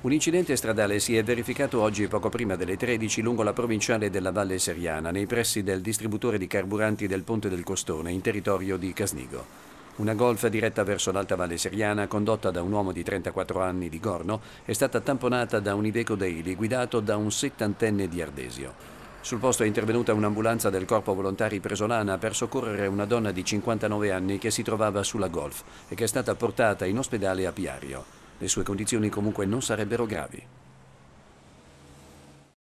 Un incidente stradale si è verificato oggi poco prima delle 13 lungo la provinciale della Valle Seriana, nei pressi del distributore di carburanti del Ponte del Costone, in territorio di Casnigo. Una golf diretta verso l'Alta Valle Seriana, condotta da un uomo di 34 anni di Gorno, è stata tamponata da un Iveco Daily guidato da un settantenne di Ardesio. Sul posto è intervenuta un'ambulanza del Corpo Volontari Presolana per soccorrere una donna di 59 anni che si trovava sulla golf e che è stata portata in ospedale a Piario. Le sue condizioni comunque non sarebbero gravi.